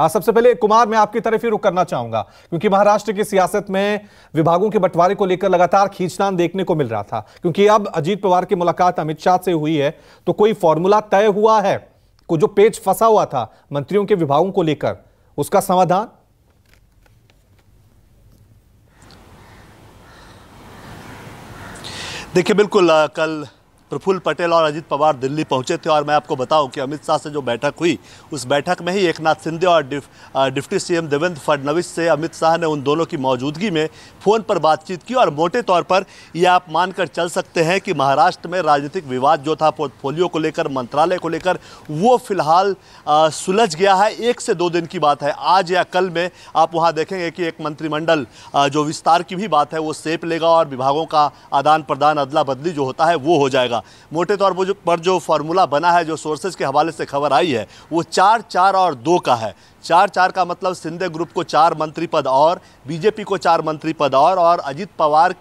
हाँ, सबसे पहले कुमार मैं आपकी तरफ ही रुक करना चाहूंगा क्योंकि महाराष्ट्र की सियासत में विभागों के बंटवारे को लेकर लगातार खींचतान देखने को मिल रहा था क्योंकि अब अजीत पवार की मुलाकात अमित शाह से हुई है तो कोई फॉर्मूला तय हुआ है को जो पेज फंसा हुआ था मंत्रियों के विभागों को लेकर उसका समाधान देखिए बिल्कुल कल प्रफुल्ल पटेल और अजित पवार दिल्ली पहुंचे थे और मैं आपको बताऊं कि अमित शाह से जो बैठक हुई उस बैठक में ही एक नाथ सिंधे और डिफ, डिप्टी सीएम देवेंद्र फडणवीस से अमित शाह ने उन दोनों की मौजूदगी में फ़ोन पर बातचीत की और मोटे तौर पर यह आप मानकर चल सकते हैं कि महाराष्ट्र में राजनीतिक विवाद जो था पोर्टफोलियो को लेकर मंत्रालय को लेकर वो फिलहाल सुलझ गया है एक से दो दिन की बात है आज या कल में आप वहाँ देखेंगे कि एक मंत्रिमंडल जो विस्तार की भी बात है वो सेप लेगा और विभागों का आदान प्रदान अदला बदली जो होता है वो हो जाएगा होगा मोटे तौर पर जो पर जो फार्मूला बना है जो सोर्सेज के हवाले से खबर आई है वो चार चार और दो का है चार चार का मतलब सिंधे ग्रुप को चार मंत्री पद और बीजेपी को चार मंत्री पद और, और अजीत पवार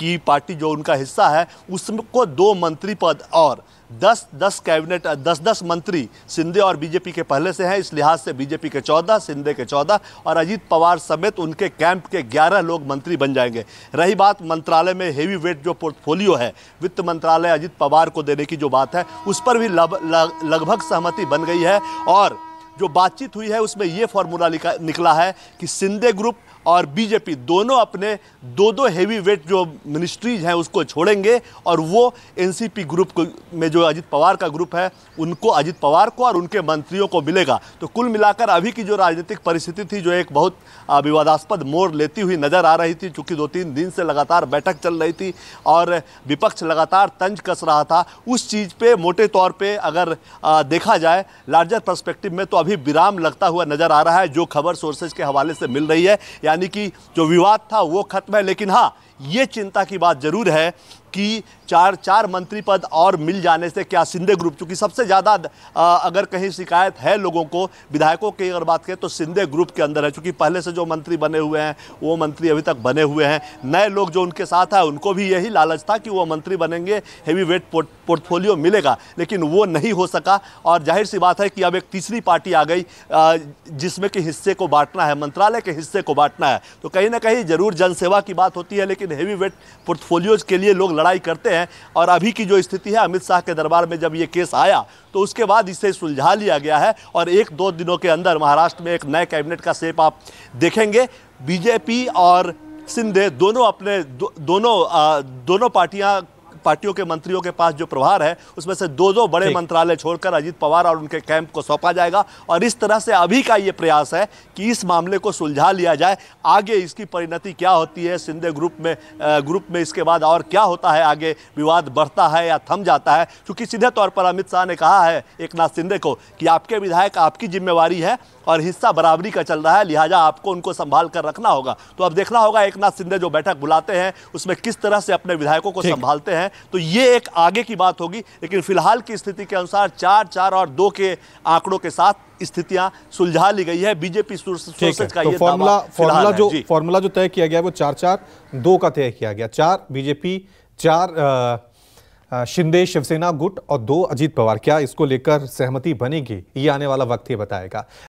की पार्टी जो उनका हिस्सा है उसको दो मंत्री पद और दस दस कैबिनेट दस दस मंत्री सिंधे और बीजेपी के पहले से हैं इस लिहाज से बीजेपी के चौदह सिंधे के चौदह और अजीत पवार समेत उनके कैंप के ग्यारह लोग मंत्री बन जाएंगे रही बात मंत्रालय में हेवी वेट जो पोर्टफोलियो है वित्त मंत्रालय अजीत पवार को देने की जो बात है उस पर भी लगभग सहमति बन गई है और जो बातचीत हुई है उसमें ये फॉर्मूला निकला है कि सिंधे ग्रुप और बीजेपी दोनों अपने दो दो हेवी वेट जो मिनिस्ट्रीज हैं उसको छोड़ेंगे और वो एनसीपी ग्रुप को में जो अजित पवार का ग्रुप है उनको अजित पवार को और उनके मंत्रियों को मिलेगा तो कुल मिलाकर अभी की जो राजनीतिक परिस्थिति थी जो एक बहुत विवादास्पद मोड़ लेती हुई नज़र आ रही थी चूँकि दो तीन दिन से लगातार बैठक चल रही थी और विपक्ष लगातार तंज कस रहा था उस चीज़ पर मोटे तौर पर अगर देखा जाए लार्जर परस्पेक्टिव में तो अभी अभी विराम लगता हुआ नजर आ रहा है जो खबर सोर्सेज के हवाले से मिल रही है यानी कि जो विवाद था वो खत्म है लेकिन हाँ ये चिंता की बात जरूर है कि चार चार मंत्री पद और मिल जाने से क्या सिंधे ग्रुप चूँकि सबसे ज़्यादा अगर कहीं शिकायत है लोगों को विधायकों की अगर बात करें तो सिंधे ग्रुप के अंदर है चूँकि पहले से जो मंत्री बने हुए हैं वो मंत्री अभी तक बने हुए हैं नए लोग जो उनके साथ हैं उनको भी यही लालच था कि वो मंत्री बनेंगे हैवी वेट पोर्टफोलियो मिलेगा लेकिन वो नहीं हो सका और जाहिर सी बात है कि अब एक तीसरी पार्टी आ गई जिसमें कि हिस्से को बांटना है मंत्रालय के हिस्से को बांटना है तो कहीं ना कहीं जरूर जनसेवा की बात होती है लेकिन लेकिन हैवी वेट पोर्टफोलियोज के लिए लोग लड़ाई करते हैं और अभी की जो स्थिति है अमित शाह के दरबार में जब ये केस आया तो उसके बाद इसे सुलझा लिया गया है और एक दो दिनों के अंदर महाराष्ट्र में एक नए कैबिनेट का सेप आप देखेंगे बीजेपी और सिंधे दोनों अपने दो, दोनों आ, दोनों पार्टियां पार्टियों के मंत्रियों के पास जो प्रभार है उसमें से दो दो बड़े मंत्रालय छोड़कर अजीत पवार और उनके कैंप को सौंपा जाएगा और इस तरह से अभी का ये प्रयास है कि इस मामले को सुलझा लिया जाए आगे इसकी परिणति क्या होती है सिंधे ग्रुप में ग्रुप में इसके बाद और क्या होता है आगे विवाद बढ़ता है या थम जाता है क्योंकि सीधे तौर पर अमित शाह ने कहा है एक नाथ को कि आपके विधायक आपकी जिम्मेवारी है और हिस्सा बराबरी का चल रहा है लिहाजा आपको उनको संभाल कर रखना होगा तो अब देखना होगा एक नाथ सिंधे जो बैठक बुलाते हैं उसमें किस तरह से अपने विधायकों को संभालते हैं तो ये एक आगे की बात होगी लेकिन फिलहाल की स्थिति के अनुसार चार चार और दो के आंकड़ों के साथ स्थितियां सुलझा ली गई है बीजेपी का तो फॉर्मूला फॉर्मूला जो फॉर्मूला जो तय किया गया वो चार चार दो का तय किया गया चार बीजेपी चार शिंदे शिवसेना गुट और दो अजीत पवार क्या इसको लेकर सहमति बनेगी ये आने वाला वक्त ही बताएगा